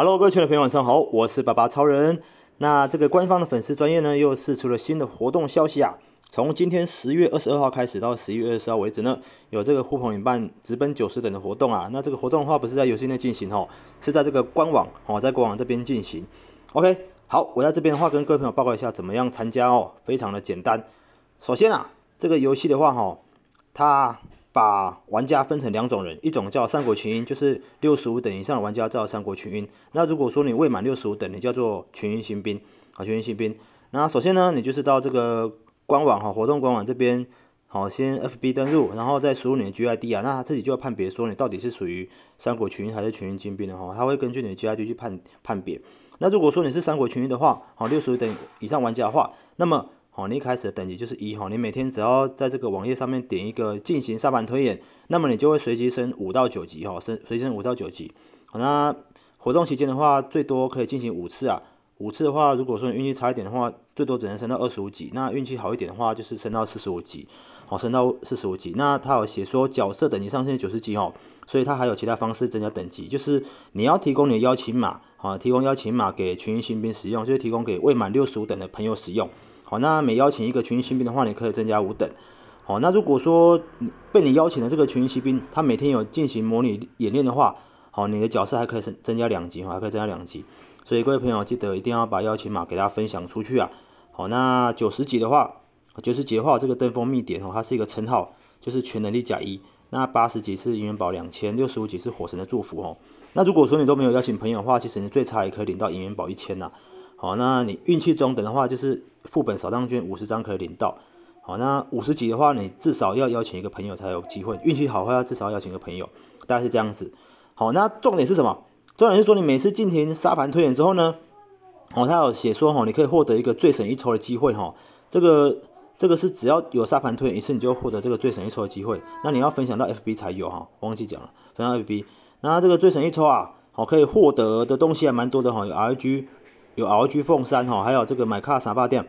Hello，各位亲爱的朋友们，晚上好，我是爸爸超人。那这个官方的粉丝专业呢，又试出了新的活动消息啊。从今天十月二十二号开始到十一月二十号为止呢，有这个互朋引伴直奔九十等的活动啊。那这个活动的话不是在游戏内进行哦，是在这个官网哦，在官网这边进行。OK，好，我在这边的话跟各位朋友报告一下，怎么样参加哦？非常的简单。首先啊，这个游戏的话哈，它。把玩家分成两种人，一种叫三国群英，就是六十五等以上的玩家叫三国群英。那如果说你未满六十五等，你叫做群英新兵，啊，群英新兵。那首先呢，你就是到这个官网哈，活动官网这边，好先 FB 登录，然后再输入你的 GID 啊，那他自己就要判别说你到底是属于三国群英还是群英精兵的话，他会根据你的 GID 去判判别。那如果说你是三国群英的话，好，六十五等以上玩家的话，那么哦，你一开始的等级就是一哈，你每天只要在这个网页上面点一个进行沙盘推演，那么你就会随机升五到九级哈，升随机升五到九级。那活动期间的话，最多可以进行五次啊，五次的话，如果说你运气差一点的话，最多只能升到二十五级，那运气好一点的话，就是升到四十五级，好，升到四十五级。那它有写说角色等级上限九十级哦，所以它还有其他方式增加等级，就是你要提供你的邀请码，好，提供邀请码给群新兵使用，就是提供给未满六十五等的朋友使用。好，那每邀请一个群星新兵的话，你可以增加五等。好，那如果说被你邀请的这个群星新兵，他每天有进行模拟演练的话，好，你的角色还可以增增加两级，还可以增加两级。所以各位朋友记得一定要把邀请码给大家分享出去啊。好，那九十级的话，九十级的话这个登峰密点哦，它是一个称号，就是全能力加一。那八十级是银元宝两千，六十五级是火神的祝福哦。那如果说你都没有邀请朋友的话，其实你最差也可以领到银元宝一千呐。好，那你运气中等的话，就是副本扫荡券五十张可以领到。好，那五十级的话，你至少要邀请一个朋友才有机会。运气好坏，至少邀请一个朋友，大概是这样子。好，那重点是什么？重点是说你每次进行沙盘推演之后呢，哦，他有写说哈，你可以获得一个最省一抽的机会哈。这个这个是只要有沙盘推演一次，你就获得这个最省一抽的机会。那你要分享到 FB 才有哈，忘记讲了，分享 FB。那这个最省一抽啊，好可以获得的东西还蛮多的哈，有 RG。有 RG 凤山哈，还有这个 MyCar 沙发店，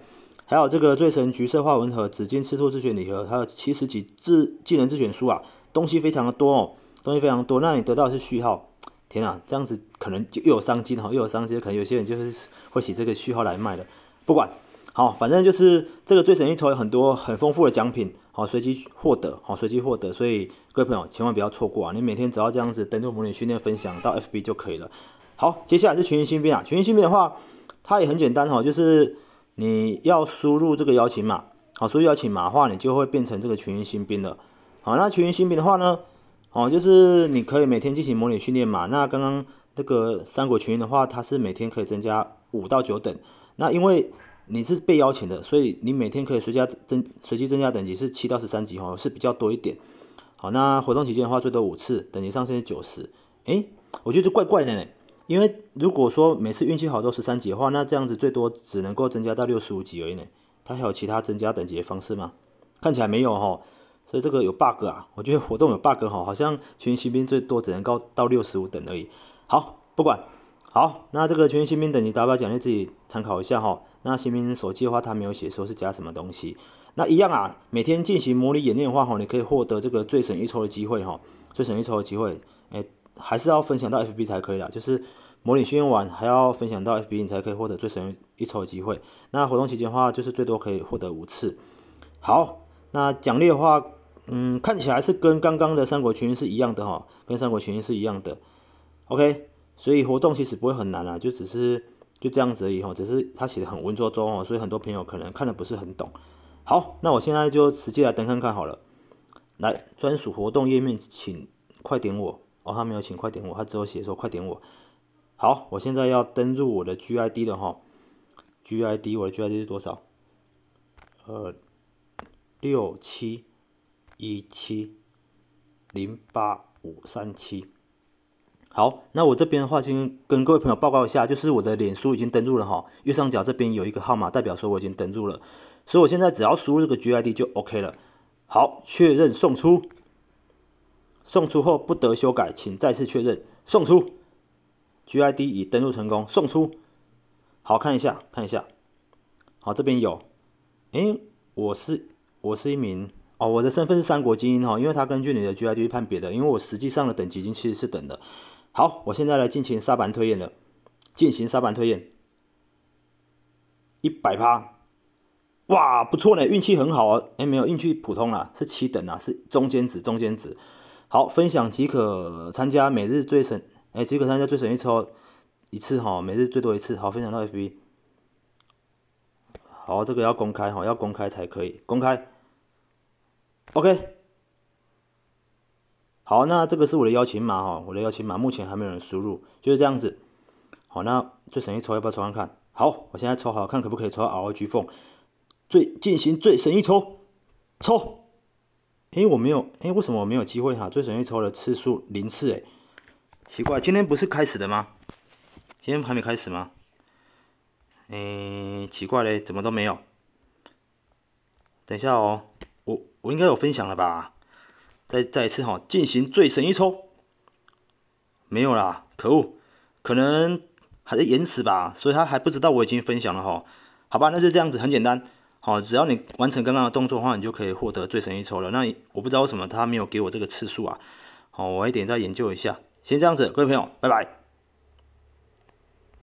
还有这个醉神橘色花纹盒、紫金赤兔自选礼盒，还有七十几自技能自选书啊，东西非常的多哦，东西非常多。那你得到是序号，天啊，这样子可能就又有商机哈，又有商机，可能有些人就是会写这个序号来卖的。不管，好，反正就是这个最神一抽有很多很丰富的奖品，好，随机获得，好，随机获得。所以各位朋友千万不要错过啊！你每天只要这样子登录模拟训练，分享到 FB 就可以了。好，接下来是群星新兵啊，群星新兵的话。它也很简单哈，就是你要输入这个邀请码，好输入邀请码的话，你就会变成这个群英新兵了。好，那群英新兵的话呢，哦，就是你可以每天进行模拟训练嘛。那刚刚这个三国群英的话，它是每天可以增加五到九等。那因为你是被邀请的，所以你每天可以随加增随机增加等级是七到十三级哈，是比较多一点。好，那活动期间的话，最多五次，等级上限九十。哎，我觉得怪怪的嘞。因为如果说每次运气好都十三级的话，那这样子最多只能够增加到六十五级而已呢。它还有其他增加等级的方式吗？看起来没有哈，所以这个有 bug 啊。我觉得活动有 bug 哈，好像全新兵最多只能够到六十五等而已。好，不管。好，那这个全新兵等级达标奖励自己参考一下哈。那新兵机的话，他没有写说是加什么东西。那一样啊，每天进行模拟演练的话哈，你可以获得这个最省一抽的机会哈，最省一抽的机会，哎。还是要分享到 F B 才可以的，就是模拟训练完还要分享到 F B，你才可以获得最省一抽机会。那活动期间的话，就是最多可以获得五次。好，那奖励的话，嗯，看起来是跟刚刚的三国群英是一样的哈，跟三国群英是一样的。O K，所以活动其实不会很难啊，就只是就这样子而已哈，只是他写的很文绉绉哦，所以很多朋友可能看的不是很懂。好，那我现在就实际来登看看好了。来专属活动页面，请快点我。他没有请快点我，他只有写说快点我。好，我现在要登录我的 GID 的哈，GID 我的 GID 是多少？呃，六七一七零八五三七。好，那我这边的话先跟各位朋友报告一下，就是我的脸书已经登录了哈，右上角这边有一个号码代表说我已经登录了，所以我现在只要输入这个 GID 就 OK 了。好，确认送出。送出后不得修改，请再次确认。送出，GID 已登录成功。送出，好看一下，看一下。好，这边有。哎，我是我是一名哦，我的身份是三国精英哦，因为他根据你的 GID 判别的，因为我实际上的等级已经其实是等的。好，我现在来进行沙盘推演了，进行沙盘推演。一百趴，哇，不错呢，运气很好啊。哎，没有，运气普通啦，是七等啊，是中间值，中间值。好，分享即可参加每日最省，哎，即可参加最省一抽一次哈，每日最多一次。好，分享到 FB。好，这个要公开哈，要公开才可以，公开。OK。好，那这个是我的邀请码哈，我的邀请码目前还没有人输入，就是这样子。好，那最省一抽要不要抽看？好，我现在抽好看可不可以抽到 R G Phone？最进行最省一抽，抽。哎，我没有，哎，为什么我没有机会哈？最神一抽的次数零次哎，奇怪，今天不是开始的吗？今天还没开始吗？哎，奇怪嘞，怎么都没有？等一下哦，我我应该有分享了吧？再再一次哈，进行最神一抽，没有啦，可恶，可能还在延迟吧，所以他还不知道我已经分享了哈。好吧，那就这样子，很简单。哦，只要你完成刚刚的动作的话，你就可以获得最神一抽了。那我不知道为什么他没有给我这个次数啊。好，我一点再研究一下。先这样子，各位朋友，拜拜。